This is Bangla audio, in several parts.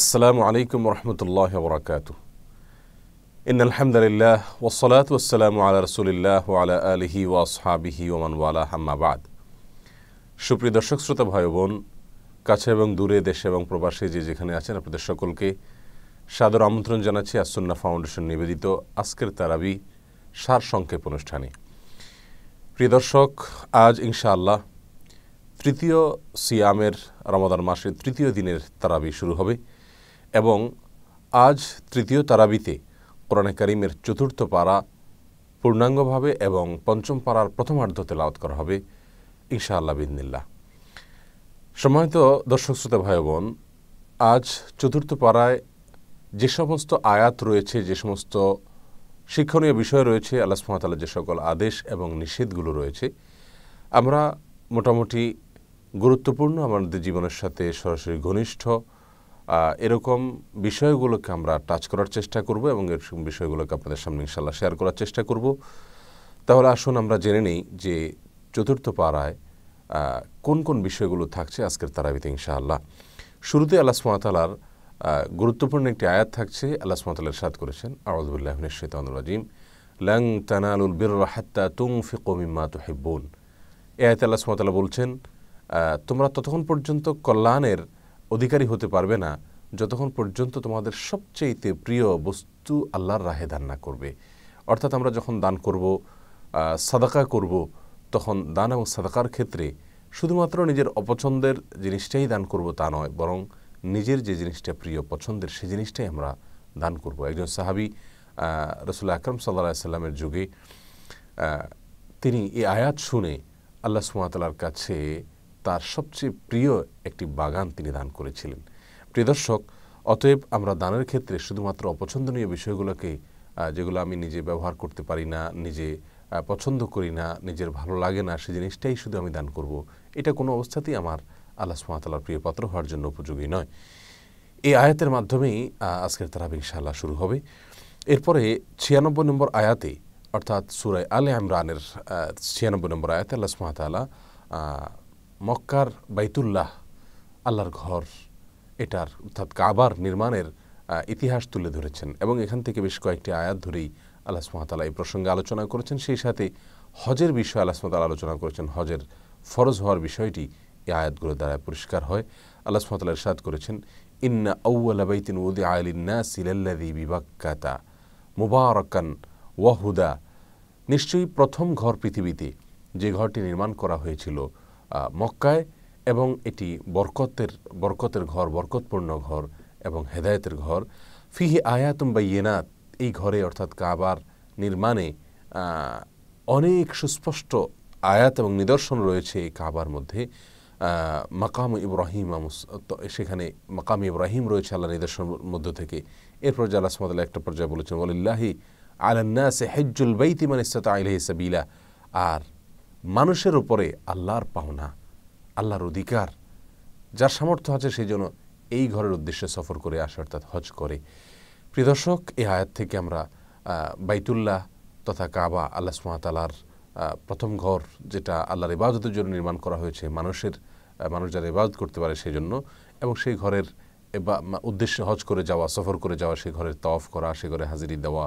আসসালামু আলাইকুম রহমতুল্লাহ বরকাত ইন আলহামদুলিল্লাহ ওসলাত ওসালামু আলা রসুলিল্লাহ আলা আলহি ওয়াসহাবিহি ওমানওয়ালা হাম্মাবাদ সুপ্রিয় দর্শক শ্রোতা ভাই বোন কাছে এবং দূরে দেশে এবং প্রবাসী যে যেখানে আছেন আপনাদের সকলকে সাদর আমন্ত্রণ জানাচ্ছি আসন্না ফাউন্ডেশন নিবেদিত আজকের তারাবি সার সংক্ষেপ অনুষ্ঠানে প্রিয় দর্শক আজ ইনশাআল্লাহ তৃতীয় সিয়ামের রমাদান মাসের তৃতীয় দিনের তারাবি শুরু হবে এবং আজ তৃতীয় তারাবিতে কোরআনে করিমের চতুর্থ পারা পূর্ণাঙ্গভাবে এবং পঞ্চম পাড়ার প্রথমার্ধ তেলাওত করা হবে ইনশাআল্লাহ বিদিনিল্লা সম্মানিত দর্শক শ্রোতা ভাই বোন আজ চতুর্থ পাড়ায় যে সমস্ত আয়াত রয়েছে যে সমস্ত শিক্ষণীয় বিষয় রয়েছে আল্লাহ সুহামতাল্লাহ যে সকল আদেশ এবং নিষেধগুলো রয়েছে আমরা মোটামুটি গুরুত্বপূর্ণ আমাদের জীবনের সাথে সরাসরি ঘনিষ্ঠ এরকম বিষয়গুলোকে আমরা টাচ করার চেষ্টা করব এবং এর বিষয়গুলোকে আপনাদের সামনে ইনশাল্লাহ শেয়ার করার চেষ্টা করব তাহলে আসুন আমরা জেনে নিই যে চতুর্থ পাড়ায় কোন কোন বিষয়গুলো থাকছে আজকের তারাবিতে ইনশাআল্লাহ শুরুতে আল্লাহ সুমাতালার গুরুত্বপূর্ণ একটি আয়াত থাকছে আল্লাহ সুমাতালের সাদ করেছেন আউদুল্লাহমিন শেতানুর লং তানালুল বীর হাত্তা তুং তো হেব্বুন এ আয়াত আল্লাহ সুমাতালা বলছেন তোমরা ততক্ষণ পর্যন্ত কল্যাণের অধিকারী হতে পারবে না যতক্ষণ পর্যন্ত তোমাদের সবচেয়ে প্রিয় বস্তু আল্লাহর রাহে দান না করবে অর্থাৎ আমরা যখন দান করব সাদাকা করব তখন দান এবং সাদাকার ক্ষেত্রে শুধুমাত্র নিজের অপছন্দের জিনিসটাই দান করব তা নয় বরং নিজের যে জিনিসটা প্রিয় পছন্দের সেই জিনিসটাই আমরা দান করব একজন সাহাবি রসুল আকরম সাল্লা সাল্লামের যুগে তিনি এই আয়াত শুনে আল্লাহ সুমাতালার কাছে তার সবচেয়ে প্রিয় একটি বাগান তিনি দান করেছিলেন প্রিয় দর্শক অতএব আমরা দানের ক্ষেত্রে শুধুমাত্র অপছন্দনীয় বিষয়গুলোকে যেগুলো আমি নিজে ব্যবহার করতে পারি না নিজে পছন্দ করি না নিজের ভালো লাগে না সে জিনিসটাই শুধু আমি দান করব। এটা কোনো অবস্থাতেই আমার আল্লাহ সুমাতালার প্রিয় পাত্র হওয়ার জন্য উপযোগী নয় এই আয়াতের মাধ্যমেই আজকের তারা ইনশাআল্লাহ শুরু হবে এরপরে ছিয়ানব্বই নম্বর আয়াতে অর্থাৎ সুরায় আলে আমরানের ছিয়ানব্বই নম্বর আয়াতে আল্লাহ সুমাতালা মক্কার বাইতুল্লাহ আল্লাহর ঘর এটার অর্থাৎ কাবার নির্মাণের ইতিহাস তুলে ধরেছেন এবং এখান থেকে বেশ কয়েকটি আয়াত ধরেই আল্লাহ সুমাতালা এই প্রসঙ্গে আলোচনা করেছেন সেই সাথে হজের বিষয়ে আল্লাহ সুমাতাল আলোচনা করেছেন হজের ফরজ হওয়ার বিষয়টি এই আয়াতগুলোর দ্বারা পরিষ্কার হয় আল্লাহ সুমাতাল ইরশাদ করেছেন ইন্না আউ্লা বাইতিন উদি আলিন্না সিলাল্লাদি বিবাক্কাতা মুবারকান ওয়াহুদা নিশ্চয়ই প্রথম ঘর পৃথিবীতে যে ঘরটি নির্মাণ করা হয়েছিল মক্কায় এবং এটি বরকতের বরকতের ঘর বরকতপূর্ণ ঘর এবং হেদায়তের ঘর ফিহি আয়াতুম বা ইয়েনাত এই ঘরে অর্থাৎ কাবার নির্মাণে অনেক সুস্পষ্ট আয়াত এবং নিদর্শন রয়েছে এই কাবার মধ্যে মাকাম ইব্রাহিম সেখানে মাকাম ইব্রাহিম রয়েছে আল্লাহ নিদর্শন মধ্য থেকে এরপর আল্লাহ সুমাতাল্লাহ একটা পর্যায়ে বলেছেন বলিল্লাহি আলান্না সে হেজ্জুল বৈতি মানে ইস্তাত আলহি সাবিলা আর মানুষের উপরে আল্লাহর পাওনা আল্লাহর অধিকার যার সামর্থ্য আছে সেই জন্য এই ঘরের উদ্দেশ্যে সফর করে আসে অর্থাৎ হজ করে প্রিদর্শক এই আয়াত থেকে আমরা বাইতুল্লাহ তথা কাবা আল্লাহ সুমাতালার প্রথম ঘর যেটা আল্লাহর ইবাদতের জন্য নির্মাণ করা হয়েছে মানুষের মানুষ যারা ইবাদত করতে পারে সেই জন্য এবং সেই ঘরের উদ্দেশ্যে হজ করে যাওয়া সফর করে যাওয়া সেই ঘরের তফ করা সে ঘরে হাজিরি দেওয়া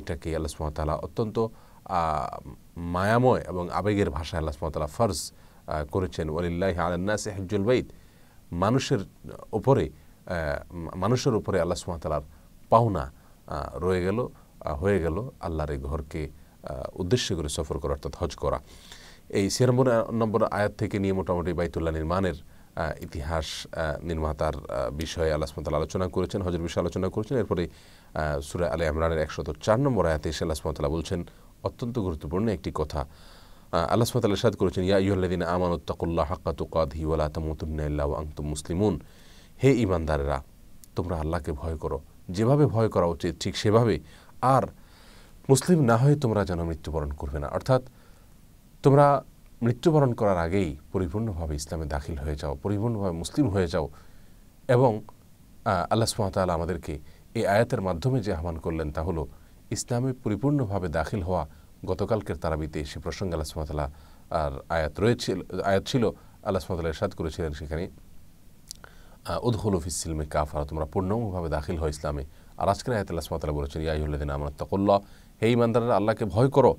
এটাকে আল্লাহ সুমাতালা অত্যন্ত মায়াময় এবং আবেগের ভাষায় আল্লাহ সুমতলা ফর্জ করেছেন ওলিল্লাহ আলান্নাস হেজুল বৈদ মানুষের ওপরে মানুষের উপরে আল্লাহ সুমতলার পাওনা রয়ে গেল হয়ে গেল আল্লাহর এই ঘরকে উদ্দেশ্য করে সফর করা অর্থাৎ হজ করা এই ছিয়ানব্বই নম্বর আয়াত থেকে নিয়ে মোটামুটি বাইতুল্লাহ নির্মাণের ইতিহাস নির্মাতার বিষয়ে আল্লাহ সুমতাল আলোচনা করেছেন হজর বিষয়ে আলোচনা করেছেন এরপরে সুরা আলে ইমরানের একশত চার নম্বর আয়াতে সে আল্লাহ সুমতলা বলছেন অত্যন্ত গুরুত্বপূর্ণ একটি কথা আল্লাহ সুমতাল সাদ করেছেন ইয়া ইহল্লাদিন আমানুত্তাকুল্লাহ হাক্কা তুকাদি ওয়ালা তামুতুন্নাল্লাহ আংতুম মুসলিমুন হে ইমানদারেরা তোমরা আল্লাহকে ভয় করো যেভাবে ভয় করা উচিত ঠিক সেভাবে আর মুসলিম না হয়ে তোমরা যেন মৃত্যুবরণ করবে না অর্থাৎ তোমরা মৃত্যুবরণ করার আগেই পরিপূর্ণভাবে ইসলামে দাখিল হয়ে যাও পরিপূর্ণভাবে মুসলিম হয়ে যাও এবং আল্লাহ সুমতাল আমাদেরকে এই আয়াতের মাধ্যমে যে আহ্বান করলেন তা হলো ইসলামে পরিপূর্ণভাবে দাখিল হওয়া গতকালকের তারাবিতে সে প্রসঙ্গে আল্লাহ সুমতাল্লাহ আর আয়াত রয়েছিল আয়াত ছিল আল্লাহ সুমতাল্লাহ এরশাদ করেছিলেন সেখানে উদ্হুল সিলমে কাফারা তোমরা পূর্ণভাবে দাখিল হয় ইসলামে আর আজকের আয়াত আল্লাহ সুমতাল্লাহ বলেছেন ইয়াহুল্লাদিন আমানত্তাকুল্লাহ হে ইমানদারের আল্লাহকে ভয় করো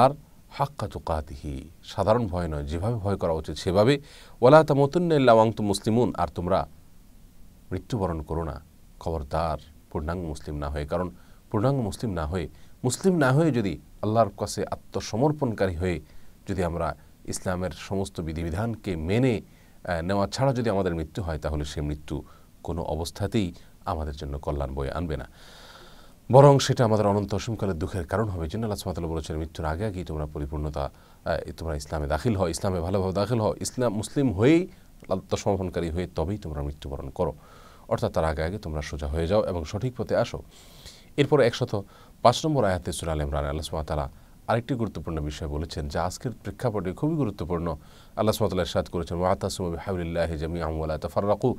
আর হাক্কা কাতিহি সাধারণ ভয় নয় যেভাবে ভয় করা উচিত সেভাবে ওলা তামতুন্নাল্লা তো মুসলিমুন আর তোমরা মৃত্যুবরণ করো না খবরদার পূর্ণাঙ্গ মুসলিম না হয়ে কারণ পূর্ণাঙ্গ মুসলিম না হয়ে মুসলিম না হয়ে যদি আল্লাহর কাছে আত্মসমর্পণকারী হয়ে যদি আমরা ইসলামের সমস্ত বিধিবিধানকে মেনে নেওয়া ছাড়া যদি আমাদের মৃত্যু হয় তাহলে সে মৃত্যু কোনো অবস্থাতেই আমাদের জন্য কল্যাণ বয়ে আনবে না বরং সেটা আমাদের অনন্ত অসীমকালের দুঃখের কারণ হবে জন্য আল্লাহ সুমাতাল বলেছেন মৃত্যুর আগে আগেই তোমরা পরিপূর্ণতা তোমরা ইসলামে দাখিল হও ইসলামে ভালোভাবে দাখিল হও ইসলাম মুসলিম হয়েই আত্মসমর্পণকারী হয়ে তবেই তোমরা মৃত্যুবরণ করো অর্থাৎ তার আগে আগে তোমরা সোজা হয়ে যাও এবং সঠিক পথে আসো এরপর একশত পাঁচ নম্বর আয়াতে সুরাল ইমরান আল্লাহ সুমাতালা আরেকটি গুরুত্বপূর্ণ বিষয় বলেছেন যা আজকের প্রেক্ষাপটে খুবই গুরুত্বপূর্ণ আল্লাহ সুমাতাল্লাহ সাদ করেছেন ওয়াতাসুমি হাউলিল্লাহ জামি আমলা তফারাকু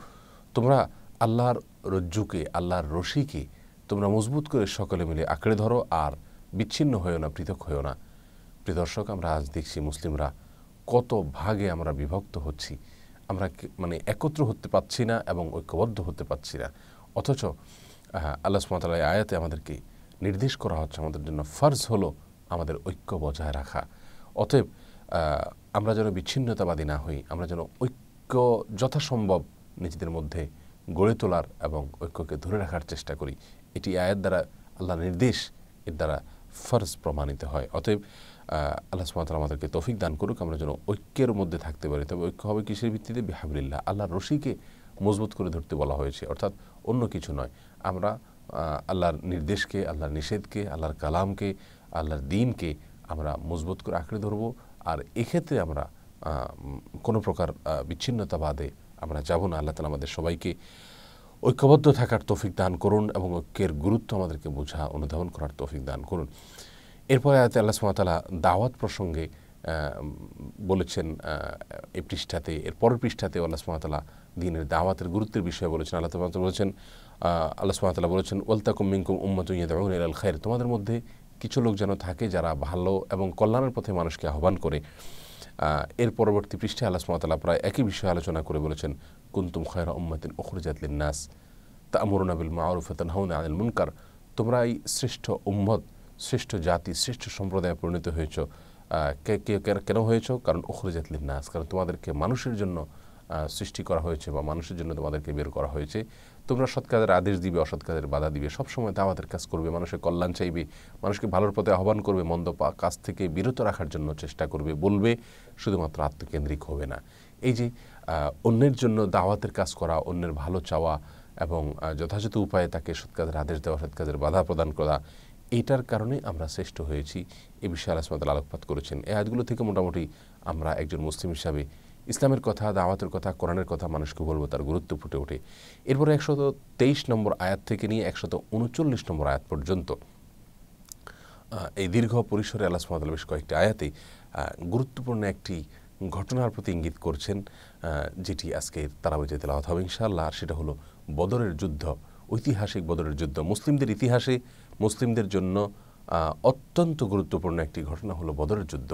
তোমরা আল্লাহর রজ্জুকে আল্লাহর রশিকে তোমরা মজবুত করে সকলে মিলে আঁকড়ে ধরো আর বিচ্ছিন্ন হয়েও না পৃথক হয়েও না প্রিদর্শক আমরা আজ দেখছি মুসলিমরা কত ভাগে আমরা বিভক্ত হচ্ছি আমরা মানে একত্র হতে পাচ্ছি না এবং ঐক্যবদ্ধ হতে পাচ্ছি না অথচ আল্লাহ সুমতাল আয়াতে আমাদেরকে নির্দেশ করা হচ্ছে আমাদের জন্য ফার্জ হলো আমাদের ঐক্য বজায় রাখা অতএব আমরা যেন বিচ্ছিন্নতাবাদী না হই আমরা যেন ঐক্য যথাসম্ভব নিজেদের মধ্যে গড়ে তোলার এবং ঐক্যকে ধরে রাখার চেষ্টা করি এটি আয়ের দ্বারা আল্লাহ নির্দেশ এর দ্বারা ফরজ প্রমাণিত হয় অতএব আল্লাহ সুমাতাল আমাদেরকে তৌফিক দান করুক আমরা যেন ঐক্যের মধ্যে থাকতে পারি তবে ঐক্য হবে কিসের ভিত্তিতে বিহাবুলিল্লাহ আল্লাহ রশিকে মজবুত করে ধরতে বলা হয়েছে অর্থাৎ অন্য কিছু নয় আমরা আল্লাহর নির্দেশকে আল্লাহর নিষেধকে আল্লাহর কালামকে আল্লাহর দিনকে আমরা মজবুত করে আঁকড়ে ধরব আর এক্ষেত্রে আমরা কোনো প্রকার বিচ্ছিন্নতাবাদে আমরা যাব না আল্লাহ তালা আমাদের সবাইকে ঐক্যবদ্ধ থাকার তৌফিক দান করুন এবং ঐক্যের গুরুত্ব আমাদেরকে বোঝা অনুধাবন করার তৌফিক দান করুন এরপরে আয়তে আল্লাহ সুমাতালা দাওয়াত প্রসঙ্গে বলেছেন এই পৃষ্ঠাতে এর পরের পৃষ্ঠাতে আল্লাহ সুমাতালা দিনের দাওয়াতের গুরুত্বের বিষয়ে বলেছেন আল্লাহ তোমাদের বলেছেন আল্লাহ সুমাতালা বলেছেন ওলতাকুম মিঙ্কুম উম্মতুইয়াদ আল খায়ের তোমাদের মধ্যে কিছু লোক যেন থাকে যারা ভালো এবং কল্যাণের পথে মানুষকে আহ্বান করে এর পরবর্তী পৃষ্ঠে আল্লাহ সুমাতালা প্রায় একই বিষয়ে আলোচনা করে বলেছেন কুন্তুম খয়রা উম্মাতিন ওখরজাতলিন নাস তা আমরুনাবিল মাউরুফতন হাউন আনিল মুনকার তোমরা এই শ্রেষ্ঠ উম্মত শ্রেষ্ঠ জাতি শ্রেষ্ঠ সম্প্রদায়ে পরিণত হয়েছ কেন হয়েছ কারণ ওখরজাত নাস কারণ তোমাদেরকে মানুষের জন্য সৃষ্টি করা হয়েছে বা মানুষের জন্য তোমাদেরকে বের করা হয়েছে তোমরা সৎ কাজের আদেশ দিবে অসৎ কাজের বাধা দিবে সবসময় দাওয়াতের কাজ করবে মানুষের কল্যাণ চাইবে মানুষকে ভালোর পথে আহ্বান করবে মন্দ কাজ থেকে বিরত রাখার জন্য চেষ্টা করবে বলবে শুধুমাত্র আত্মকেন্দ্রিক হবে না এই যে অন্যের জন্য দাওয়াতের কাজ করা অন্যের ভালো চাওয়া এবং যথাযথ উপায়ে তাকে সৎ কাজের আদেশ দেওয়া সৎ কাজের বাধা প্রদান করা এটার কারণে আমরা শ্রেষ্ঠ হয়েছি এ বিষয়ে আল্লাহ সুমাতাল আলোকপাত করেছেন এই আয়াতগুলো থেকে মোটামুটি আমরা একজন মুসলিম হিসাবে ইসলামের কথা দাওয়াতের কথা কোরআনের কথা মানুষকে বলবো তার গুরুত্ব ফুটে ওঠে এরপরে একশত তেইশ নম্বর আয়াত থেকে নিয়ে একশত উনচল্লিশ নম্বর আয়াত পর্যন্ত এই দীর্ঘ পরিসরে আল্লাহ সুমাতাল বেশ কয়েকটি আয়াতে গুরুত্বপূর্ণ একটি ঘটনার প্রতি ইঙ্গিত করছেন যেটি আজকে তারাবিতে তেলাওয়াত হবে ইনশাআল্লাহ আর সেটা হলো বদরের যুদ্ধ ঐতিহাসিক বদরের যুদ্ধ মুসলিমদের ইতিহাসে মুসলিমদের জন্য অত্যন্ত গুরুত্বপূর্ণ একটি ঘটনা হলো বদরের যুদ্ধ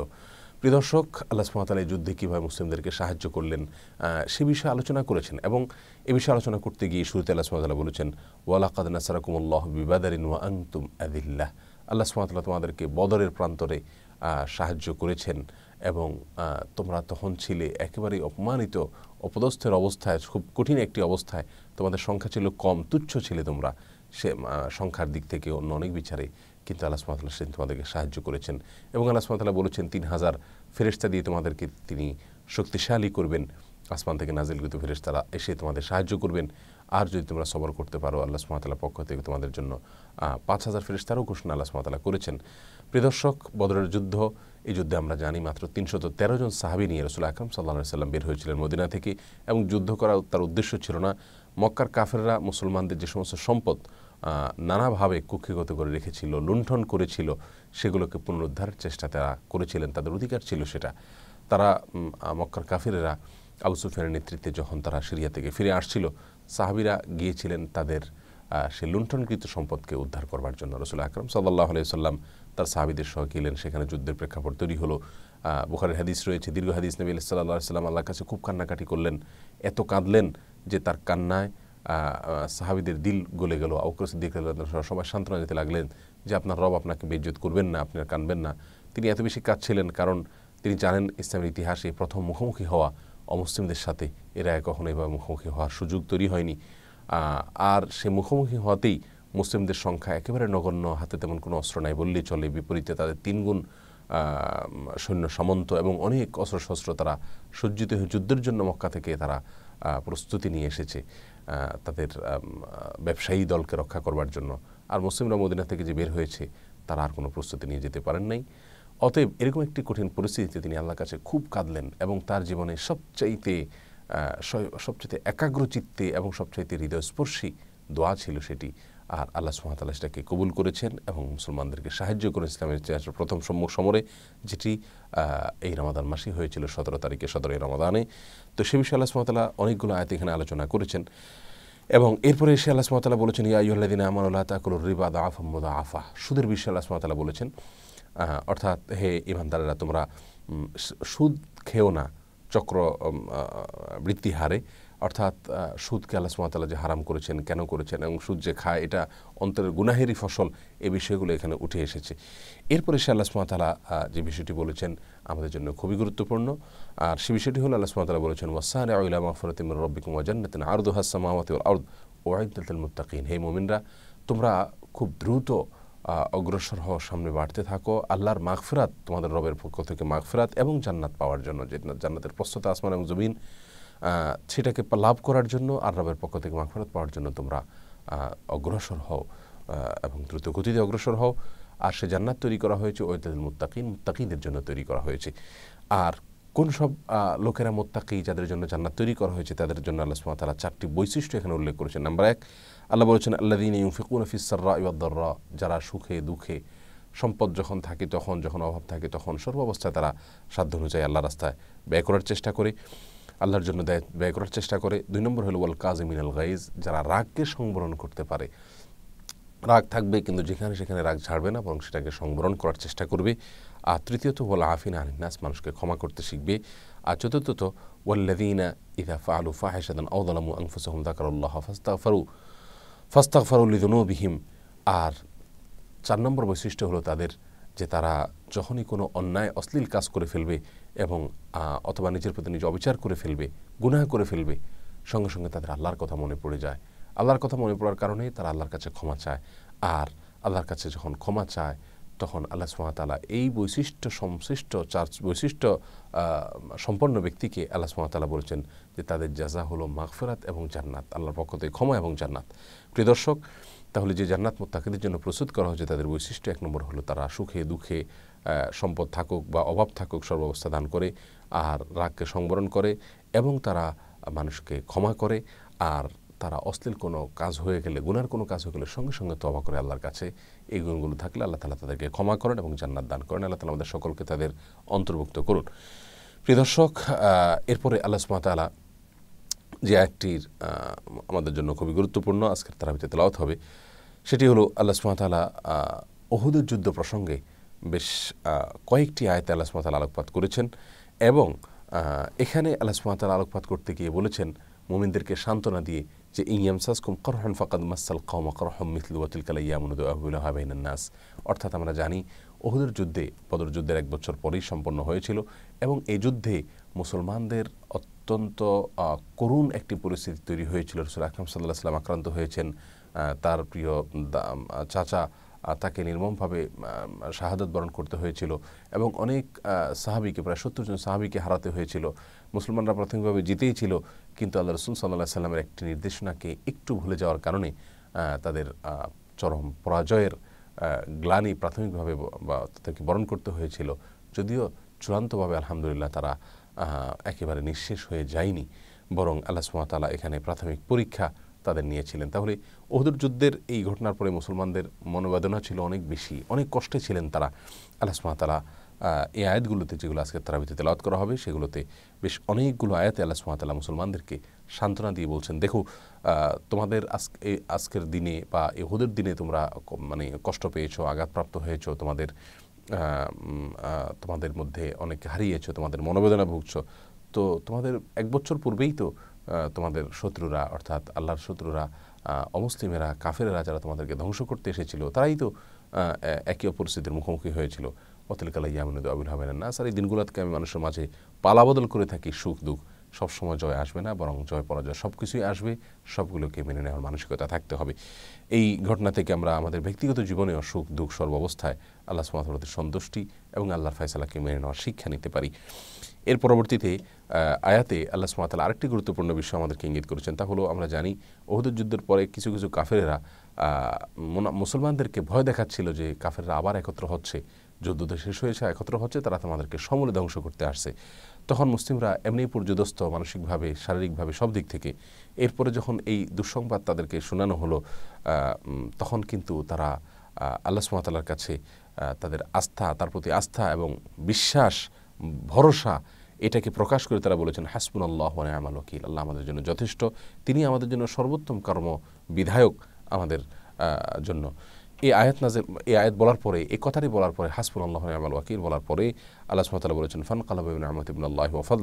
প্রিদর্শক আল্লাহ সুমতাল এই যুদ্ধে কীভাবে মুসলিমদেরকে সাহায্য করলেন সে বিষয়ে আলোচনা করেছেন এবং এ বিষয়ে আলোচনা করতে গিয়ে শুরুতে আল্লাহ সুমতাল্লাহ বলেছেন ওয়ালাকাদ নাসারাকুমুল্লাহ বিবাদারিন ওয়া আংতুম আদিল্লাহ আল্লাহ সুমতাল্লাহ তোমাদেরকে বদরের প্রান্তরে সাহায্য করেছেন এবং তোমরা তখন ছিলে একেবারেই অপমানিত অপদস্থের অবস্থায় খুব কঠিন একটি অবস্থায় তোমাদের সংখ্যা ছিল কম তুচ্ছ ছিলে তোমরা সে সংখ্যার দিক থেকে অন্য অনেক বিচারে কিন্তু আল্লাহ সুমাতাল্লাহ সেদিন তোমাদেরকে সাহায্য করেছেন এবং আল্লাহ সুমাতাল্লাহ বলেছেন তিন হাজার ফেরেস্তা দিয়ে তোমাদেরকে তিনি শক্তিশালী করবেন আসমান থেকে নাজিলকৃত ফেরেস্তারা এসে তোমাদের সাহায্য করবেন আর যদি তোমরা সবর করতে পারো আল্লাহ সুমাতাল্লাহ পক্ষ থেকে তোমাদের জন্য পাঁচ হাজার ফেরিস্তারও ঘোষণা আল্লাহ সুমাতাল্লাহ করেছেন প্রিদর্শক বদরের যুদ্ধ এই যুদ্ধে আমরা জানি মাত্র তিনশত তেরো জন সাহাবি নিয়ে রসুল আকরম সাল্লাহ সাল্লাম বের হয়েছিলেন মদিনা থেকে এবং যুদ্ধ করা তার উদ্দেশ্য ছিল না মক্কার কাফেররা মুসলমানদের যে সমস্ত সম্পদ নানাভাবে কুক্ষিগত করে রেখেছিল লুণ্ঠন করেছিল সেগুলোকে পুনরুদ্ধারের চেষ্টা তারা করেছিলেন তাদের অধিকার ছিল সেটা তারা মক্কার কাফিরেরা আবু সুফিয়ানের নেতৃত্বে যখন তারা সিরিয়া থেকে ফিরে আসছিল সাহাবিরা গিয়েছিলেন তাদের সে লুণ্ঠনকৃত সম্পদকে উদ্ধার করবার জন্য রসুল আকরম সাল্লাহ সাল্লাম তার সাহাবিদের সহ গেলেন সেখানে যুদ্ধের প্রেক্ষাপট তৈরি হলো বুখারের হাদিস রয়েছে দীর্ঘ হাদিস নবী আলাইসাল্লাহ সাল্লাম আল্লাহর কাছে খুব কান্নাকাটি করলেন এত কাঁদলেন যে তার কান্নায় সাহাবিদের দিল গলে গেল আউকর দিকে সবাই সান্ত্বনা যেতে লাগলেন যে আপনার রব আপনাকে বেজ্জত করবেন না আপনার কানবেন না তিনি এত বেশি কাঁদছিলেন কারণ তিনি জানেন ইসলামের ইতিহাসে প্রথম মুখোমুখি হওয়া অমুসলিমদের সাথে এরা কখনো এভাবে মুখোমুখি হওয়ার সুযোগ তৈরি হয়নি আর সে মুখোমুখি হওয়াতেই মুসলিমদের সংখ্যা একেবারে নগণ্য হাতে তেমন কোনো অস্ত্র নাই বললেই চলে বিপরীতে তাদের তিনগুণ সৈন্য সামন্ত এবং অনেক অস্ত্রশস্ত্র তারা সজ্জিত হয়ে যুদ্ধের জন্য মক্কা থেকে তারা প্রস্তুতি নিয়ে এসেছে তাদের ব্যবসায়ী দলকে রক্ষা করবার জন্য আর মুসলিমরা মদিনা থেকে যে বের হয়েছে তারা আর কোনো প্রস্তুতি নিয়ে যেতে পারেন নাই অতএব এরকম একটি কঠিন পরিস্থিতিতে তিনি আল্লাহর কাছে খুব কাঁদলেন এবং তার জীবনে সবচাইতে সবচাইতে একাগ্রচিত্তে এবং সবচাইতে হৃদয়স্পর্শী দোয়া ছিল সেটি আর আল্লাহ সুহামতাল্লাহ সেটাকে কবুল করেছেন এবং মুসলমানদেরকে সাহায্য করেন ইসলামের প্রথম সম্মুখ সমরে যেটি এই রমাদান মাসে হয়েছিল সতেরো তারিখে সতেরো রমাদানে তো সে বিষয়ে আল্লাহ সুহামতাল্লাহ অনেকগুলো আয়াত এখানে আলোচনা করেছেন এবং এরপরে এসে আল্লাহ সুমাতাল্লাহ বলেছেন ইয়াইহ্লাদিন আমানুল্লাহ তাকুল রিবাদ আফমদ আফা সুদের বিষয়ে আল্লাহ সুমাতাল্লাহ বলেছেন অর্থাৎ হে ইমানদারেরা তোমরা সুদ খেও না চক্র বৃত্তি হারে অর্থাৎ সুদকে আল্লাহ সুমাতালা যে হারাম করেছেন কেন করেছেন এবং সুদ যে খায় এটা অন্তরের গুনাহেরই ফসল এ বিষয়গুলো এখানে উঠে এসেছে এরপরে সে আল্লাহ সুমাতালা যে বিষয়টি বলেছেন আমাদের জন্য খুবই গুরুত্বপূর্ণ আর সে বিষয়টি হল আল্লাহ সুমাতালা বলেছেন ওয়াসাহারে আউলা মাফরতিম রব্বিকুম ওয়াজান্নাতিন আরদু হাসামাওয়াতি আর্দ ওয়াইদুল মুতাকিন হে মোমিনরা তোমরা খুব দ্রুত অগ্রসর হওয়ার সামনে বাড়তে থাকো আল্লাহর মাগফিরাত তোমাদের রবের পক্ষ থেকে মাগফিরাত এবং জান্নাত পাওয়ার জন্য যে জান্নাতের প্রস্তুত আসমান এবং জমিন সেটাকে লাভ করার জন্য আর রবের পক্ষ থেকে মাখফেরত পাওয়ার জন্য তোমরা অগ্রসর হও এবং দ্রুত গতিতে অগ্রসর হও আর সে জান্নাত তৈরি করা হয়েছে ওয়েদাদুল মুত্তাকিন মুত্তাকিদের জন্য তৈরি করা হয়েছে আর কোন সব লোকেরা মোত্তাকি যাদের জন্য জান্নাত তৈরি করা হয়েছে তাদের জন্য আল্লাহ সুমা তারা চারটি বৈশিষ্ট্য এখানে উল্লেখ করেছেন নাম্বার এক আল্লাহ বলেছেন আল্লাহ দিন ইউফিকুন ফিসাররা ইবাদ্দররা যারা সুখে দুঃখে সম্পদ যখন থাকে তখন যখন অভাব থাকে তখন সর্বাবস্থায় তারা সাধ্য অনুযায়ী আল্লাহ রাস্তায় ব্যয় করার চেষ্টা করে আল্লাহর জন্য দায় ব্যয় করার চেষ্টা করে দুই নম্বর হলো ওয়াল কাজিমিন আল গাইজ যারা রাগকে সংবরণ করতে পারে রাগ থাকবে কিন্তু যেখানে সেখানে রাগ ছাড়বে না বরং সেটাকে সংবরণ করার চেষ্টা করবে আর তৃতীয়ত হল আফিন আহিনাস মানুষকে ক্ষমা করতে শিখবে আর চতুর্থত ওয়াল্লাদিনা ইদা ফালু ফাহেসাদান আউদালামু আংফুসাহম দাকারুল্লাহ ফাস্তা ফাস্তাফারুল্লিদনু বিহিম আর চার নম্বর বৈশিষ্ট্য হলো তাদের যে তারা যখনই কোনো অন্যায় অশ্লীল কাজ করে ফেলবে এবং অথবা নিজের প্রতি নিজে অবিচার করে ফেলবে গুনাহ করে ফেলবে সঙ্গে সঙ্গে তাদের আল্লাহর কথা মনে পড়ে যায় আল্লাহর কথা মনে পড়ার কারণে তারা আল্লাহর কাছে ক্ষমা চায় আর আল্লাহর কাছে যখন ক্ষমা চায় তখন আল্লাহ সুহাতালা এই বৈশিষ্ট্য সংশ্লিষ্ট চার্চ বৈশিষ্ট্য সম্পন্ন ব্যক্তিকে আল্লাহ সুহাতালা বলেছেন যে তাদের জাজা হলো মাগফেরাত এবং জান্নাত আল্লাহর পক্ষ থেকে ক্ষমা এবং জান্নাত প্রিয় দর্শক তাহলে যে জান্নাত মোত্তাকিদের জন্য প্রস্তুত করা হয়েছে তাদের বৈশিষ্ট্য এক নম্বর হলো তারা সুখে দুঃখে সম্পদ থাকুক বা অভাব থাকুক সর্বাবস্থা দান করে আর রাগকে সংবরণ করে এবং তারা মানুষকে ক্ষমা করে আর তারা অশ্লীল কোনো কাজ হয়ে গেলে গুনার কোনো কাজ হয়ে গেলে সঙ্গে সঙ্গে তবা করে আল্লাহর কাছে এই গুণগুলো থাকলে আল্লাহ তালা তাদেরকে ক্ষমা করেন এবং জান্নাত দান করেন আল্লাহ তালা আমাদের সকলকে তাদের অন্তর্ভুক্ত করুন প্রিয় দর্শক এরপরে আল্লাহ সুমাতালা যে আয়াতটির আমাদের জন্য খুবই গুরুত্বপূর্ণ আজকের ভিতরে তেলাওত হবে সেটি হলো আল্লাহ সুমাতালা অহুদের যুদ্ধ প্রসঙ্গে বেশ কয়েকটি আয়তে আল্লাহ সুমাতাল আলোকপাত করেছেন এবং এখানে আল্লাহ সুমাতাল আলোকপাত করতে গিয়ে বলেছেন মোমিনদেরকে সান্ত্বনা দিয়ে যে ইয়ামসাসকুম করহান ফাকাদ মাসাল কম করহম মিথলুয়াতিল কালা ইয়ামুদ আহবুল্লাহাবাইন নাস অর্থাৎ আমরা জানি ওহুদের যুদ্ধে পদর যুদ্ধের এক বছর পরেই সম্পন্ন হয়েছিল এবং এই যুদ্ধে মুসলমানদের অত্যন্ত করুণ একটি পরিস্থিতি তৈরি হয়েছিল রসুল আকরম সাল্লাহ সাল্লাম আক্রান্ত হয়েছেন তার প্রিয় চাচা তাকে নির্মমভাবে শাহাদত বরণ করতে হয়েছিল এবং অনেক সাহাবিকে প্রায় সত্তর জন সাহাবিকে হারাতে হয়েছিল মুসলমানরা প্রাথমিকভাবে জিতেই ছিল কিন্তু আল্লাহ রসুল সাল্লাহ সাল্লামের একটি নির্দেশনাকে একটু ভুলে যাওয়ার কারণে তাদের চরম পরাজয়ের গ্লানি প্রাথমিকভাবে বা তাদেরকে বরণ করতে হয়েছিল যদিও চূড়ান্তভাবে আলহামদুলিল্লাহ তারা একেবারে নিঃশেষ হয়ে যায়নি বরং আল্লাহ সুমাতালা এখানে প্রাথমিক পরীক্ষা তাদের নিয়েছিলেন তাহলে ওহদুর যুদ্ধের এই ঘটনার পরে মুসলমানদের মনোবেদনা ছিল অনেক বেশি অনেক কষ্টে ছিলেন তারা আল্লাহ সুমাতালা এই আয়াতগুলোতে যেগুলো আজকে ভিত্তিতে তেলাওয়াত করা হবে সেগুলোতে বেশ অনেকগুলো আয়াতে আল্লাহ সুমাতালা মুসলমানদেরকে সান্ত্বনা দিয়ে বলছেন দেখো তোমাদের আজকে আজকের দিনে বা এহুদের দিনে তোমরা মানে কষ্ট পেয়েছো আঘাতপ্রাপ্ত হয়েছো তোমাদের তোমাদের মধ্যে অনেক হারিয়েছো তোমাদের মনোবেদনা ভুগছো তো তোমাদের এক বছর পূর্বেই তো তোমাদের শত্রুরা অর্থাৎ আল্লাহর শত্রুরা অমুসলিমেরা কাফেরেরা যারা তোমাদেরকে ধ্বংস করতে এসেছিল তারাই তো একই অপরিস্থিতির মুখোমুখি হয়েছিল অতিলকালা ইয়ামিনুদ আবুল হামেন না স্যার এই দিনগুলোকে আমি মানুষের মাঝে পালাবদল করে থাকি সুখ দুঃখ সবসময় জয় আসবে না বরং জয় পরাজয় সব কিছুই আসবে সবগুলোকে মেনে নেওয়ার মানসিকতা থাকতে হবে এই ঘটনা থেকে আমরা আমাদের ব্যক্তিগত জীবনে অসুখ দুঃখ সর্বাবস্থায় আল্লাহ সুমাতের সন্তুষ্টি এবং আল্লাহর ফয়সালাকে মেনে নেওয়ার শিক্ষা নিতে পারি এর পরবর্তীতে আয়াতে আল্লাহ সুমাতাল আরেকটি গুরুত্বপূর্ণ বিষয় আমাদেরকে ইঙ্গিত করেছেন তা হলো আমরা জানি ওহদুর যুদ্ধের পরে কিছু কিছু কাফেরেরা মুসলমানদেরকে ভয় দেখাচ্ছিল যে কাফেররা আবার একত্র হচ্ছে যুদ্ধ শেষ হয়েছে একত্র হচ্ছে তারা তোমাদেরকে সমূলে ধ্বংস করতে আসছে তখন মুসলিমরা এমনি পর্যদস্ত মানসিকভাবে শারীরিকভাবে সব দিক থেকে এরপরে যখন এই দুঃসংবাদ তাদেরকে শোনানো হলো তখন কিন্তু তারা আল্লাহ সুমাতালার কাছে তাদের আস্থা তার প্রতি আস্থা এবং বিশ্বাস ভরসা এটাকে প্রকাশ করে তারা বলেছেন হাসবুল আল্লাহ আমাল ওকিল আল্লাহ আমাদের জন্য যথেষ্ট তিনি আমাদের জন্য সর্বোত্তম কর্ম বিধায়ক আমাদের জন্য এই আয়াত নাজে এই আয়াত বলার পরে এই কথাটি বলার পরে হাসপুল আল্লাহ আমাল ওয়াকিল বলার পরে আল্লাহ সুমতাল্লাহ বলেছেন ফান কালাবিন আহমদ ইবুল্লাহ ওফল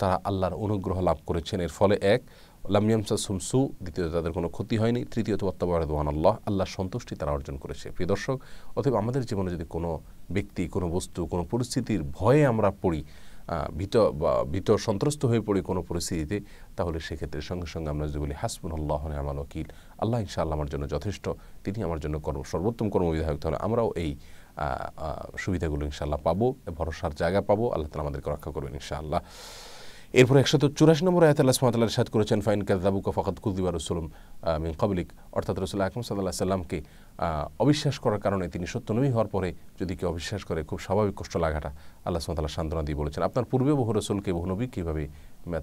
তারা আল্লাহর অনুগ্রহ লাভ করেছেন এর ফলে এক লামিয়ামসা সুমসু দ্বিতীয়ত তাদের কোনো ক্ষতি হয়নি তৃতীয়ত ওয়াত্তাবারদওয়ান আল্লাহ আল্লাহ সন্তুষ্টি তারা অর্জন করেছে প্রিয় দর্শক অতএব আমাদের জীবনে যদি কোনো ব্যক্তি কোনো বস্তু কোনো পরিস্থিতির ভয়ে আমরা পড়ি ভীত ভীত সন্ত্রস্ত হয়ে পড়ি কোনো পরিস্থিতিতে তাহলে সেক্ষেত্রে সঙ্গে সঙ্গে আমরা যদি বলি হাসবুল আল্লাহ আমার ওকিল আল্লাহ ইনশাআল্লাহ আমার জন্য যথেষ্ট তিনি আমার জন্য কর্ম সর্বোত্তম কর্মবিধায়ক তাহলে আমরাও এই সুবিধাগুলো ইনশাআল্লাহ পাবো ভরসার জায়গা পাবো আল্লাহ তালা আমাদেরকে রক্ষা করবেন ইনশাআল্লাহ এরপর একশত চুরাশি নম্বর আয়াত আল্লাহ সুমাতাল্লাহ সাদ করেছেন ফাইন কাজাবুকা ফকাত কুলদিবা রসুলম মিন কবলিক অর্থাৎ রসুল আকম সাল্লাহ সাল্লামকে অবিশ্বাস করার কারণে তিনি সত্যনবী হওয়ার পরে যদি কেউ অবিশ্বাস করে খুব স্বাভাবিক কষ্ট লাগাটা আল্লাহ সুমতাল্লাহ সান্ত্বনা দিয়ে বলেছেন আপনার পূর্বে বহু রসুলকে বহু নবী কীভাবে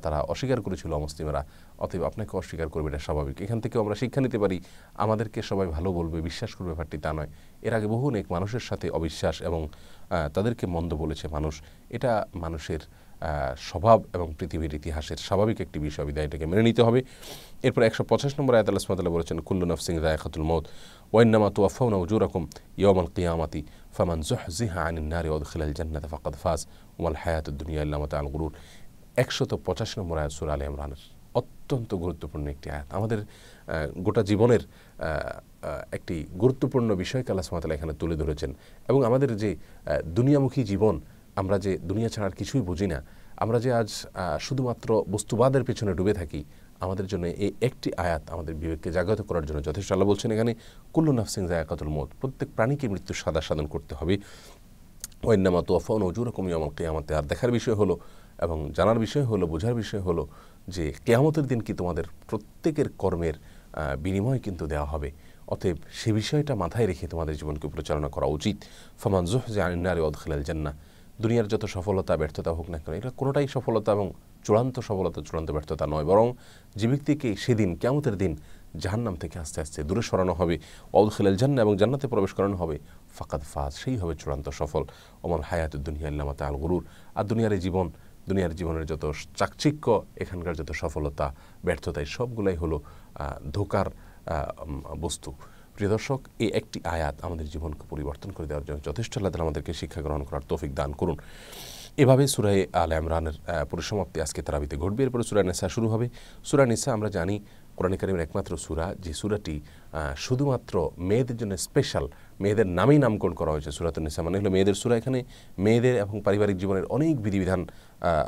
তারা অস্বীকার করেছিল অমুসলিমেরা অতএব আপনাকে অস্বীকার করবে এটা স্বাভাবিক এখান থেকেও আমরা শিক্ষা নিতে পারি আমাদেরকে সবাই ভালো বলবে বিশ্বাস করবে ব্যাপারটি তা নয় এর আগে বহু অনেক মানুষের সাথে অবিশ্বাস এবং তাদেরকে মন্দ বলেছে মানুষ এটা মানুষের স্বভাব এবং পৃথিবীর ইতিহাসের স্বাভাবিক একটি বিষয় বিদায় এটাকে মেনে নিতে হবে এরপর একশো পঁচাশ নম্বর আয়তাল্লাহ আল্লাহ বলেছেন কুল্লু সিং রায় খাতুল মত وإنما توفون أجوركم يوم القيامة فمن زحزح عن النار وادخل الجنة فقد فاز وما الحياة الدنيا إلا متاع الغرور একশত পঁচাশি নম্বর আয়াত সুর আলী ইমরানের অত্যন্ত গুরুত্বপূর্ণ একটি আয়াত আমাদের গোটা জীবনের একটি গুরুত্বপূর্ণ বিষয় আল্লাহ সুমাতালা এখানে তুলে ধরেছেন এবং আমাদের যে দুনিয়ামুখী জীবন আমরা যে দুনিয়া ছাড়া আর কিছুই বুঝি না আমরা যে আজ শুধুমাত্র বস্তুবাদের পেছনে ডুবে থাকি আমাদের জন্য এই একটি আয়াত আমাদের বিবেককে জাগ্রত করার জন্য যথেষ্ট আল্লাহ বলছেন এখানে কুল্লু নাফসিং জায়াকাতুল মত প্রত্যেক প্রাণীকে মৃত্যুর সাদা সাধন করতে হবে ওয়ান্নামা তোয়াফন অজুর কমি আমার কেয়ামতে আর দেখার বিষয় হলো এবং জানার বিষয় হলো বোঝার বিষয় হলো যে কেয়ামতের দিন কি তোমাদের প্রত্যেকের কর্মের বিনিময় কিন্তু দেওয়া হবে অতএব সে বিষয়টা মাথায় রেখে তোমাদের জীবনকে পরিচালনা করা উচিত ফমান জুহ যে আনিনারে অদখিলাল জান্না দুনিয়ার যত সফলতা ব্যর্থতা হোক না কেন এটা কোনোটাই সফলতা এবং চূড়ান্ত সফলতা চূড়ান্ত ব্যর্থতা নয় বরং যে ব্যক্তিকে সেদিন কেমতের দিন জাহান্নাম থেকে আস্তে আস্তে দূরে সরানো হবে অল জান্না এবং জান্নাতে প্রবেশ করানো হবে ফাকাত ফাজ সেই হবে চূড়ান্ত সফল অমল হায়াত দুনিয়া ইল্লামাতে তাল গুরুর আর দুনিয়ার জীবন দুনিয়ার জীবনের যত চাকচিক্য এখানকার যত সফলতা ব্যর্থতা সবগুলাই হলো ধোকার বস্তু প্রিয় দর্শক এই একটি আয়াত আমাদের জীবনকে পরিবর্তন করে দেওয়ার জন্য যথেষ্ট আল্লাহ আমাদেরকে শিক্ষা গ্রহণ করার তৌফিক দান করুন এভাবে সুরাই আল ইমরানের পরিসমাপ্তি আজকে তারাবিতে ঘটবে এরপরে সুরা নেশা শুরু হবে সুরা নেশা আমরা জানি কোরআন কারিমের একমাত্র সুরা যে সুরাটি শুধুমাত্র মেয়েদের জন্য স্পেশাল মেয়েদের নামেই নামকরণ করা হয়েছে সুরাত নিসা মানে হলো মেয়েদের সুরা এখানে মেয়েদের এবং পারিবারিক জীবনের অনেক বিধিবিধান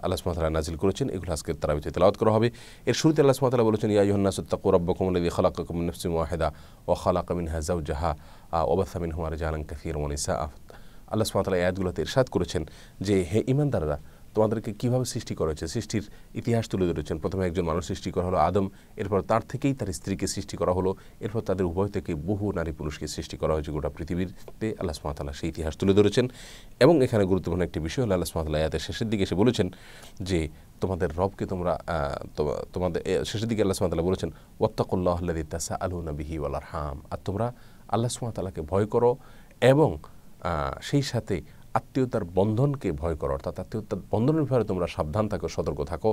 আল্লাহ সুমতালা নাজিল করেছেন এগুলো আজকে তারাবিতে তেলাওয়াত করা হবে এর শুরুতে আল্লাহ সুমতালা বলেছেন ইয়াহ্নাসুত্তাকু রব্বকুমলি খালাকুম নফসি ওয়াহেদা ও খালাক মিনহা জাউজাহা ওবাসামিন হুমার জাহান কাসির মনিসা আফত আল্লাহ সুমাতালা আয়াতগুলোতে ইরশাদ করেছেন যে হে ইমানদাররা তোমাদেরকে কিভাবে সৃষ্টি করা হয়েছে সৃষ্টির ইতিহাস তুলে ধরেছেন প্রথমে একজন মানুষ সৃষ্টি করা হলো আদম এরপর তার থেকেই তার স্ত্রীকে সৃষ্টি করা হলো এরপর তাদের উভয় থেকে বহু নারী পুরুষকে সৃষ্টি করা হয়েছে গোটা পৃথিবীতে আল্লাহ সুমাতাল্লাহ সেই ইতিহাস তুলে ধরেছেন এবং এখানে গুরুত্বপূর্ণ একটি বিষয় হলো আল্লাহ সুমাতাল্লাহ আয়াতের শেষের দিকে এসে বলেছেন যে তোমাদের রবকে তোমরা তোমাদের শেষের দিকে আল্লাহ সুমাতাল্লাহ বলেছেন ওত্তাকুল্লাহ আল্লাহ তাসা আলু নবিহি ওয়ালার হাম আর তোমরা আল্লাহ সুমাতাল্লাহকে ভয় করো এবং সেই সাথে আত্মীয়তার বন্ধনকে ভয় করো অর্থাৎ আত্মীয়তার বন্ধনের ব্যাপারে তোমরা সাবধান থাকো সতর্ক থাকো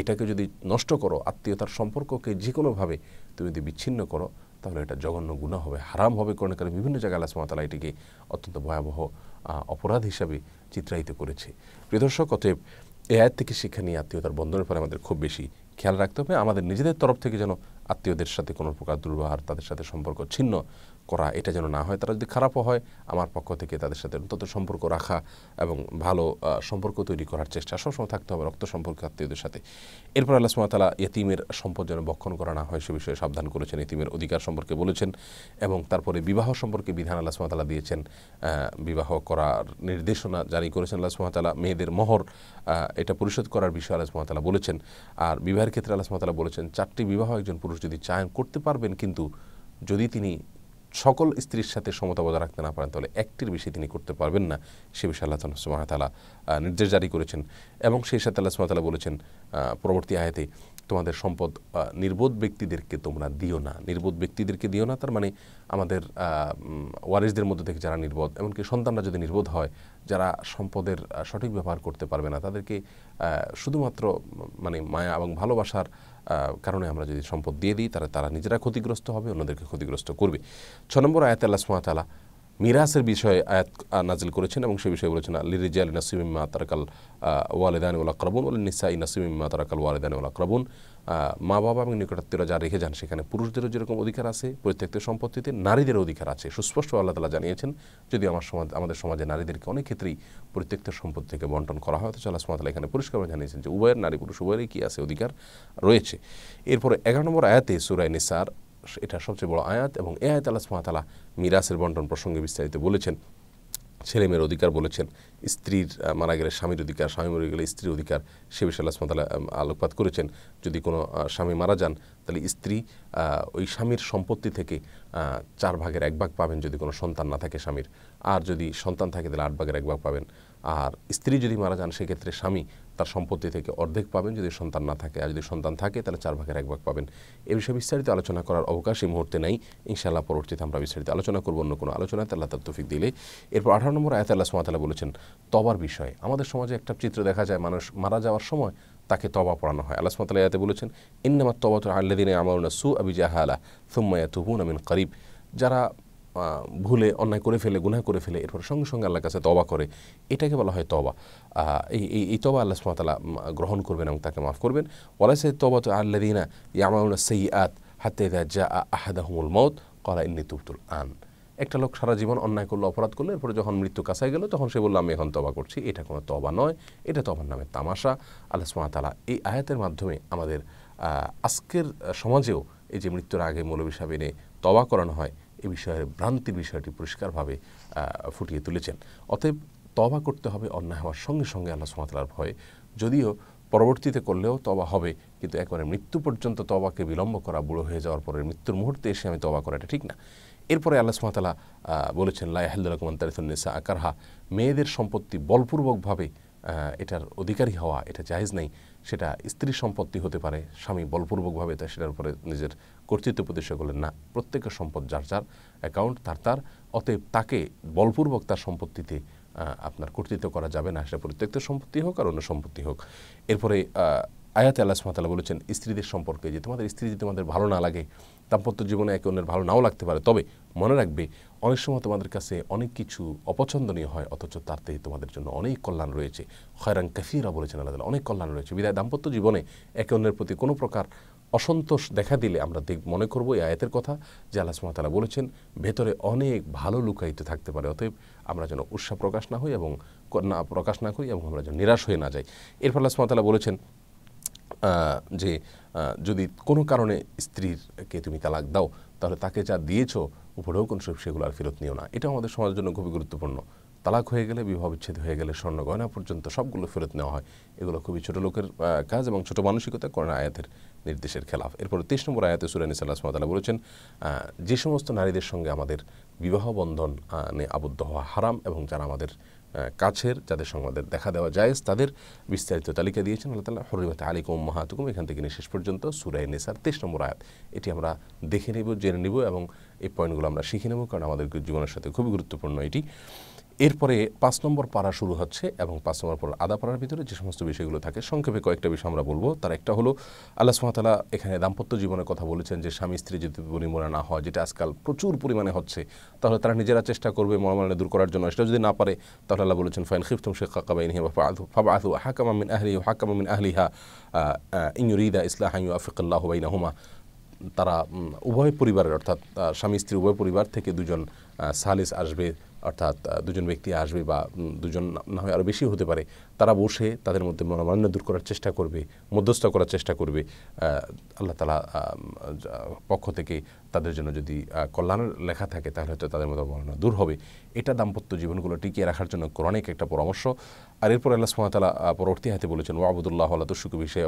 এটাকে যদি নষ্ট করো আত্মীয়তার সম্পর্ককে যে কোনোভাবে তুমি যদি বিচ্ছিন্ন করো তাহলে এটা জঘন্য গুণা হবে হারাম হবে কোন কারণে বিভিন্ন জায়গায় আল্লাহ তালা এটিকে অত্যন্ত ভয়াবহ অপরাধ হিসাবে চিত্রায়িত করেছে প্রিয়দর্শক অতএব এ আয়ের থেকে শিক্ষা নিয়ে আত্মীয়তার বন্ধনের ফলে আমাদের খুব বেশি খেয়াল রাখতে হবে আমাদের নিজেদের তরফ থেকে যেন আত্মীয়দের সাথে কোনো প্রকার দুর্ব্যবহার তাদের সাথে সম্পর্ক ছিন্ন করা এটা যেন না হয় তারা যদি খারাপও হয় আমার পক্ষ থেকে তাদের সাথে অন্তত সম্পর্ক রাখা এবং ভালো সম্পর্ক তৈরি করার চেষ্টা সবসময় থাকতে হবে রক্ত সম্পর্ক আত্মীয়দের সাথে এরপর আল্লাহ সুমাতালা ইতিমের সম্পদ যেন বক্ষণ করা না হয় সে বিষয়ে সাবধান করেছেন ইতিমের অধিকার সম্পর্কে বলেছেন এবং তারপরে বিবাহ সম্পর্কে বিধান আল্লাহ সুমাতালা দিয়েছেন বিবাহ করার নির্দেশনা জারি করেছেন আল্লাহ সুমাতালা মেয়েদের মোহর এটা পরিশোধ করার বিষয়ে আল্লাহ সুমাতালা বলেছেন আর বিবাহের ক্ষেত্রে আল্লাহ সুমাতালা বলেছেন চারটি বিবাহ একজন পুরুষ যদি চায়ন করতে পারবেন কিন্তু যদি তিনি সকল স্ত্রীর সাথে সমতা বজায় রাখতে না পারেন তাহলে একটির বেশি তিনি করতে পারবেন না সে বিষয়ে আল্লাহ সুমাহতালা নির্দেশ জারি করেছেন এবং সেই সাথে আল্লাহ সুমাহতালা বলেছেন পরবর্তী আয়াতে তোমাদের সম্পদ নির্বোধ ব্যক্তিদেরকে তোমরা দিও না নির্বোধ ব্যক্তিদেরকে দিও না তার মানে আমাদের ওয়ারিসদের মধ্যে থেকে যারা নির্বোধ এমনকি সন্তানরা যদি নির্বোধ হয় যারা সম্পদের সঠিক ব্যবহার করতে পারবে না তাদেরকে শুধুমাত্র মানে মায়া এবং ভালোবাসার কারণে আমরা যদি সম্পদ দিয়ে দিই তাহলে তারা নিজেরা ক্ষতিগ্রস্ত হবে অন্যদেরকে ক্ষতিগ্রস্ত করবে ছ নম্বর আয়াত আল্লাহ সুমাতালা মিরাসের বিষয়ে আয়াত নাজিল করেছেন এবং সে বিষয়ে বলেছেন লিরিজা আলী নাসিমিমা তারাকাল ওয়ালেদান ওলাকরাবুন ওল নিসা মা তারাকাল ওয়ালেদান ওলাকরাবুন মা বাবা এবং নিকটাত্মীয়রা যা রেখে যান সেখানে পুরুষদেরও যেরকম অধিকার আছে প্রত্যেকটি সম্পত্তিতে নারীদের অধিকার আছে সুস্পষ্ট আল্লাহ তালা জানিয়েছেন যদি আমার সমাজ আমাদের সমাজে নারীদেরকে অনেক ক্ষেত্রেই প্রত্যেকটি সম্পত্তি থেকে বন্টন করা হয় অথচ আল্লাহ সুমাতালা এখানে পরিষ্কারভাবে জানিয়েছেন যে উভয়ের নারী পুরুষ উভয়েরই কী আছে অধিকার রয়েছে এরপরে এগারো নম্বর আয়াতে সুরায় নিসার এটা সবচেয়ে বড় আয়াত এবং এ আয়াত আল্লাহ সুমাতালা মিরাসের বন্টন প্রসঙ্গে বিস্তারিত বলেছেন ছেলেমেয়ের অধিকার বলেছেন স্ত্রীর মারা গেলে স্বামীর অধিকার স্বামী মরে গেলে স্ত্রীর অধিকার সে বিষয়ে আল্লাহ আলোকপাত করেছেন যদি কোনো স্বামী মারা যান তাহলে স্ত্রী ওই স্বামীর সম্পত্তি থেকে চার ভাগের এক ভাগ পাবেন যদি কোনো সন্তান না থাকে স্বামীর আর যদি সন্তান থাকে তাহলে আট ভাগের এক ভাগ পাবেন আর স্ত্রী যদি মারা যান সেক্ষেত্রে স্বামী তার সম্পত্তি থেকে অর্ধেক পাবেন যদি সন্তান না থাকে আর যদি সন্তান থাকে তাহলে চার ভাগের এক ভাগ পাবেন এ বিষয়ে বিস্তারিত আলোচনা করার অবকাশ এই মুহূর্তে নাই ইনশাআল্লাহ পরবর্তীতে আমরা বিস্তারিত আলোচনা করবো অন্য কোনো আলোচনায় তাল্লাহ তার তৌফিক দিলে এরপর আঠারো নম্বর আয়াত আল্লাহ সুমাতালা বলেছেন তবার বিষয়ে আমাদের সমাজে একটা চিত্র দেখা যায় মানুষ মারা যাওয়ার সময় তাকে তবা পড়ানো হয় আল্লাহ সুমাতালা ইয়াতে বলেছেন ইন্নামাত তবা তো আল্লাদিন আমার সু আবি জাহা আলা থুম্মায়া তুবুন আমিন করিব যারা ভুলে অন্যায় করে ফেলে গুনা করে ফেলে এরপর সঙ্গে সঙ্গে আল্লাহর কাছে তবা করে এটাকে বলা হয় তবা এই এই তবা আল্লাহ সুমাতালা গ্রহণ করবেন এবং তাকে মাফ করবেন ওয়ালাইসে তবা তো আল্লা দিনা সেই আত হাতে যা আহাদাহমুল মত কলা ইন্নি তুফতুল আন একটা লোক সারা জীবন অন্যায় করলো অপরাধ করলো এরপরে যখন মৃত্যু কাছায় গেল তখন সে বললো আমি এখন তবা করছি এটা কোনো তবা নয় এটা তবার নামে তামাশা আল্লাহ সুমাতালা এই আয়াতের মাধ্যমে আমাদের আজকের সমাজেও এই যে মৃত্যুর আগে মৌলবী সাহেব এনে তবা করানো হয় এ বিষয়ে ভ্রান্তির বিষয়টি পরিষ্কারভাবে ফুটিয়ে তুলেছেন অতএব তবা করতে হবে অন্যায় হওয়ার সঙ্গে সঙ্গে আল্লাহ সুমাতার ভয়ে যদিও পরবর্তীতে করলেও তবা হবে কিন্তু একবারে মৃত্যু পর্যন্ত তবাকে বিলম্ব করা বুড়ো হয়ে যাওয়ার পরে মৃত্যুর মুহূর্তে এসে আমি তবা করাটা ঠিক না এরপরে আল্লাহ সুমাতালা বলেছেন লাইহাল্লাহমান নিসা আকারহা মেয়েদের সম্পত্তি বলপূর্বকভাবে এটার অধিকারী হওয়া এটা জাহেজ নেই সেটা স্ত্রী সম্পত্তি হতে পারে স্বামী বলপূর্বকভাবে তা সেটার উপরে নিজের কর্তৃত্ব প্রতিষ্ঠা করলেন না প্রত্যেকের সম্পদ যার যার অ্যাকাউন্ট তার তার অতএব তাকে বলপূর্বক তার সম্পত্তিতে আপনার কর্তৃত্ব করা যাবে না সেটা প্রত্যেকটা সম্পত্তি হোক আর অন্য সম্পত্তি হোক এরপরে আয়াতে আল্লাহ সুমাতালা বলেছেন স্ত্রীদের সম্পর্কে যে তোমাদের স্ত্রী যদি তোমাদের ভালো না লাগে দাম্পত্য জীবনে একে অন্যের ভালো নাও লাগতে পারে তবে মনে রাখবে অনেক সময় তোমাদের কাছে অনেক কিছু অপছন্দনীয় হয় অথচ তার থেকে তোমাদের জন্য অনেক কল্যাণ রয়েছে খয়রাং কাফিরা বলেছেন আল্লাহ অনেক কল্যাণ রয়েছে বিদায় দাম্পত্য জীবনে একে অন্যের প্রতি কোনো প্রকার অসন্তোষ দেখা দিলে আমরা দেখ মনে করবো এই আয়াতের কথা যে আল্লাহ সুমাতালা বলেছেন ভেতরে অনেক ভালো লুকায়িত থাকতে পারে অতএব আমরা যেন উৎসাহ প্রকাশ না হই এবং না প্রকাশ না করি এবং আমরা যেন নিরাশ হয়ে না যাই এরপর আল্লাহ সুমাতালা বলেছেন যে যদি কোনো কারণে স্ত্রীরকে তুমি তালাক দাও তাহলে তাকে যা দিয়েছো উপরেও কোন সেগুলো আর ফেরত নিও না এটা আমাদের সমাজের জন্য খুবই গুরুত্বপূর্ণ তালাক হয়ে গেলে বিবাহ বিচ্ছেদ হয়ে গেলে স্বর্ণ গয়না পর্যন্ত সবগুলো ফেরত নেওয়া হয় এগুলো খুবই ছোট লোকের কাজ এবং ছোট মানসিকতা করেন আয়াতের নির্দেশের খেলাফ এরপর তেইশ নম্বর আয়াতে সুরানি সাল্লাহ সুমাতালা বলেছেন যে সমস্ত নারীদের সঙ্গে আমাদের বিবাহ বন্ধন আবদ্ধ হওয়া হারাম এবং যারা আমাদের কাছের যাদের সঙ্গে আমাদের দেখা দেওয়া যায় তাদের বিস্তারিত তালিকা দিয়েছেন আল্লাহ তালা হরিমাত আলিকুম মাহাতুকুম এখান থেকে শেষ পর্যন্ত সুরাই নেসার তেইশ নম্বর আয়াত এটি আমরা দেখে নেব জেনে নেব এবং এই পয়েন্টগুলো আমরা শিখে নেব কারণ আমাদের জীবনের সাথে খুবই গুরুত্বপূর্ণ এটি এরপরে পাঁচ নম্বর পাড়া শুরু হচ্ছে এবং পাঁচ নম্বর পর আদা পাড়ার ভিতরে যে সমস্ত বিষয়গুলো থাকে সংক্ষেপে কয়েকটা বিষয় আমরা বলবো তার একটা হলো আল্লাহ সুমাতালা এখানে দাম্পত্য জীবনের কথা বলেছেন যে স্বামী স্ত্রী যদি পরিমোনা না হয় যেটা আজকাল প্রচুর পরিমাণে হচ্ছে তাহলে তারা নিজেরা চেষ্টা করবে মনোমালনে দূর করার জন্য সেটা যদি না পারে তাহলে আল্লাহ বলেছেন ফাইন খিফতম শেখ কাকাবাইন হিয়া ফাআদু ফাআদু হাকামামিন আহলি হা আহলিহা ইউরিদা ইসলাহ আফিকাল্লাহ বাইন হুমা তারা উভয় পরিবারের অর্থাৎ স্বামী স্ত্রী উভয় পরিবার থেকে দুজন সালিস আসবে অর্থাৎ দুজন ব্যক্তি আসবে বা দুজন না হয় আরও বেশি হতে পারে তারা বসে তাদের মধ্যে মনোমান্য দূর করার চেষ্টা করবে মধ্যস্থ করার চেষ্টা করবে আল্লাহ তালা পক্ষ থেকে তাদের জন্য যদি কল্যাণের লেখা থাকে তাহলে হয়তো তাদের মধ্যে মনোমান্য দূর হবে এটা দাম্পত্য জীবনগুলো টিকিয়ে রাখার জন্য কোরআনিক একটা পরামর্শ আর এরপর আল্লাহ তালা পরবর্তী হাতে বলেছেন ওয়াবুদুল্লাহ আল্লাহ তুসুক বিষয়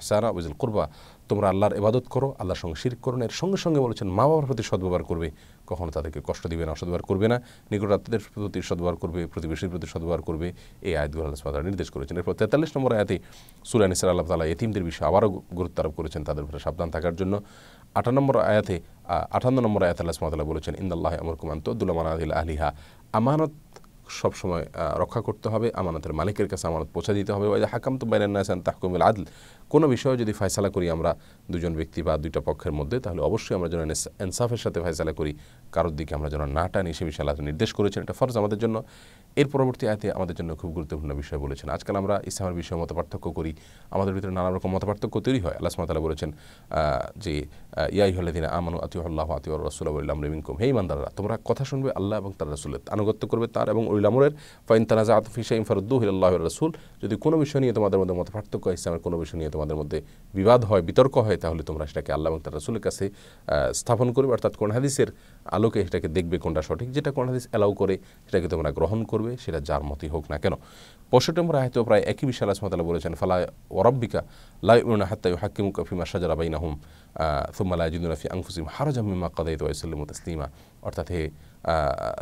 হেসানা ওয়াজুল কুরবা তোমরা আল্লাহর এবাদত করো আল্লাহর সঙ্গে শির করো এর সঙ্গে সঙ্গে বলেছেন মা বাবার প্রতি সদ্ব্যবহার করবে কখনো তাদেরকে কষ্ট দিবে না অসদ্ব্যবহার করবে না নিকটাত্মীয়দের প্রতি সদ্ব্যবহার করবে প্রতিবেশীর প্রতি সদ্ব্যবহার করবে এই আয়দুল আল্লাহ সুমাতালা নির্দেশ করেছেন এরপর তেতাল্লিশ নম্বর আয়াতে সুরা নিসার আল্লাহ তালা এতিমদের বিষয়ে আবারও গুরুত্ব আরোপ করেছেন তাদের উপরে সাবধান থাকার জন্য আটান্ন নম্বর আয়াতে আঠান্ন নম্বর আয়াত আল্লাহ সুমাতাল্লাহ বলেছেন ইন্দাল্লাহ আমর কুমান্ত দুলামান আদিল আলিহা আমানত সবসময় রক্ষা করতে হবে আমানতের মালিকের কাছে আমানত পৌঁছে দিতে হবে ওই হাকাম তো বাইরের নাসান আদল কোনো বিষয়ে যদি ফয়সালা করি আমরা দুজন ব্যক্তি বা দুইটা পক্ষের মধ্যে তাহলে অবশ্যই আমরা যেন এনসাফের সাথে ফয়সালা করি কারোর দিকে আমরা যেন না টানি সে বিষয়ে আল্লাহ নির্দেশ করেছেন এটা ফরজ আমাদের জন্য এর পরবর্তী আয়তে আমাদের জন্য খুব গুরুত্বপূর্ণ বিষয় বলেছেন আজকাল আমরা ইসলামের বিষয়ে মত পার্থক্য করি আমাদের ভিতরে নানা রকম মত পার্থক্য তৈরি হয় আল্লাহ সুমতালা বলেছেন যে ইয়াই হলে দিন আমানু আতিউল্লাহ আতিউর রসুল্লাহ কুম হেই মান্দারা তোমরা কথা শুনবে আল্লাহ এবং তার রসুলের আনুগত্য করবে তার এবং উল্লামরের ফাইন তানাজা আতফিসা ইমফারুদ্দু হিল্লাহ রসুল যদি কোনো বিষয় নিয়ে তোমাদের মধ্যে মত পার্থক্য ইসলামের কোনো বিষয় নিয়ে তোমাদের মধ্যে বিবাদ হয় বিতর্ক হয় তাহলে তোমরা সেটাকে আল্লাহ এবং তার রাসুলের কাছে স্থাপন করবে অর্থাৎ কোন হাদিসের আলোকে সেটাকে দেখবে কোনটা সঠিক যেটা কোন হাদিস অ্যালাউ করে সেটাকে তোমরা গ্রহণ করবে সেটা যার মতই হোক না কেন পঁয়ষট্টি হয়তো প্রায় একই বিষয় আল্লাহ বলেছেন ফালা ওরব্বিকা উন হাত্তাই হাকিম কফিমা সাজারা বাইনাহুম সুম্মালা রাফি আংফুসিম হারজামিমা কাদাই তোয়াইসাল্লিম তসলিমা অর্থাৎ হে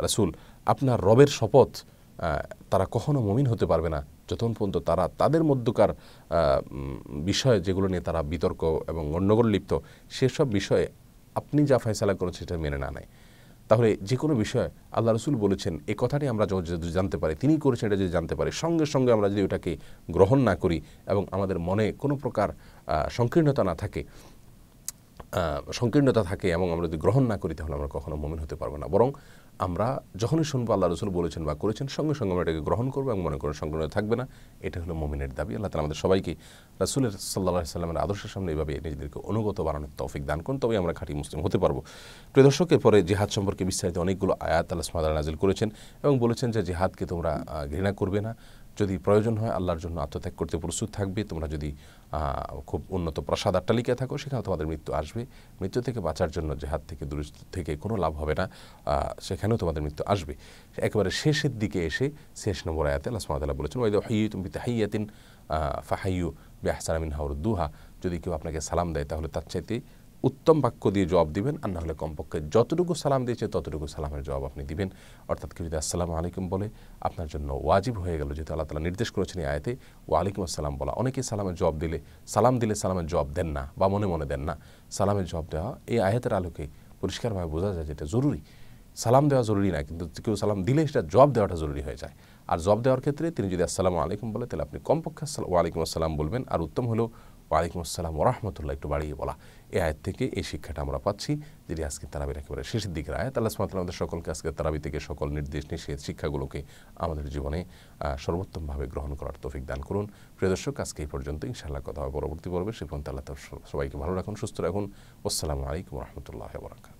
রাসুল আপনার রবের শপথ তারা কখনো মমিন হতে পারবে না যতক্ষণ পর্যন্ত তারা তাদের মধ্যকার বিষয় যেগুলো নিয়ে তারা বিতর্ক এবং গণ্ডগোল লিপ্ত সেসব বিষয়ে আপনি যা ফয়সালা করেন সেটা মেনে না নেয় তাহলে যে কোনো বিষয় আল্লাহ রসুল বলেছেন এ কথাটি আমরা যদি জানতে পারি তিনি করেছেন এটা যদি জানতে পারি সঙ্গে সঙ্গে আমরা যদি ওটাকে গ্রহণ না করি এবং আমাদের মনে কোনো প্রকার সংকীর্ণতা না থাকে সংকীর্ণতা থাকে এবং আমরা যদি গ্রহণ না করি তাহলে আমরা কখনো মমিন হতে পারবো না বরং আমরা যখনই শুনবো আল্লাহ রসুল বলেছেন বা করেছেন সঙ্গে সঙ্গে আমরা এটাকে গ্রহণ করবো এবং মনে করেন সংগ্রহে থাকবে না এটা হলো মোমিনের দাবি আল্লাহ তালা আমাদের সবাইকে রাসুলের সাল্লাহ সাল্লামের আদর্শের সামনে এইভাবে নিজেদেরকে অনুগত বানানোর তৌফিক দান করুন তবে আমরা খাঁটি মুসলিম হতে পারবো প্রিয় দর্শকের পরে জেহাদ সম্পর্কে বিস্তারিত অনেকগুলো আয়াত আল্লাহ সুমাদ নাজিল করেছেন এবং বলেছেন যে জেহাদকে তোমরা ঘৃণা করবে না যদি প্রয়োজন হয় আল্লাহর জন্য আত্মত্যাগ করতে প্রস্তুত থাকবে তোমরা যদি খুব উন্নত প্রসাদ আট্টালিকায় থাকো সেখানে তোমাদের মৃত্যু আসবে মৃত্যু থেকে বাঁচার জন্য জেহাদ থেকে দূর থেকে কোনো লাভ হবে না সেখানেও তোমাদের মৃত্যু আসবে একেবারে শেষের দিকে এসে শেষ নম্বর আয়াতে আল্লাহ সুমাতাল্লাহ বলেছেন ওয়াইদ হাইয়ু তুমি হাইয়াতিন ফাহাইয়ু বেহসান হাওর দুহা যদি কেউ আপনাকে সালাম দেয় তাহলে তার চাইতে উত্তম বাক্য দিয়ে জবাব দিবেন আর না হলে কমপক্ষে যতটুকু সালাম দিয়েছে ততটুকু সালামের জবাব আপনি দিবেন অর্থাৎ কেউ যদি আসসালামু আলাইকুম বলে আপনার জন্য ওয়াজিব হয়ে গেল যেহেতু আল্লাহ তালা নির্দেশ করেছেন এই আয়তে ওয়ালাইকুম আসসালাম বলা অনেকে সালামের জবাব দিলে সালাম দিলে সালামের জবাব দেন না বা মনে মনে দেন না সালামের জবাব দেওয়া এই আয়তের আলোকে পরিষ্কারভাবে বোঝা যায় যেটা জরুরি সালাম দেওয়া জরুরি না কিন্তু কেউ সালাম দিলে সেটা জবাব দেওয়াটা জরুরি হয়ে যায় আর জব দেওয়ার ক্ষেত্রে তিনি যদি আসসালামু আলাইকুম বলে তাহলে আপনি কমপক্ষে ওয়ালাইকুম আসসালাম বলবেন আর উত্তম হলেও ওয়ালাইকুম আসসালাম ওরহমতুল্লাহ একটু বাড়িয়ে বলা এই আয়ের থেকে এই শিক্ষাটা আমরা পাচ্ছি যেটি আজকে তারাবির একেবারে শেষের দিকে আয় তাহলে সুমাত আমাদের সকলকে আজকে তারাবি থেকে সকল নির্দেশ নিষেধ শিক্ষাগুলোকে আমাদের জীবনে সর্বোত্তমভাবে গ্রহণ করার তৌফিক দান করুন প্রিয় দর্শক আজকে এই পর্যন্ত ইনশাআল্লাহ কথা হবে পরবর্তী পর্বে সে পর্যন্ত আল্লাহ সবাইকে ভালো রাখুন সুস্থ রাখুন আসসালামু আলাইকুম রহমতুল্লাহ বরাকাত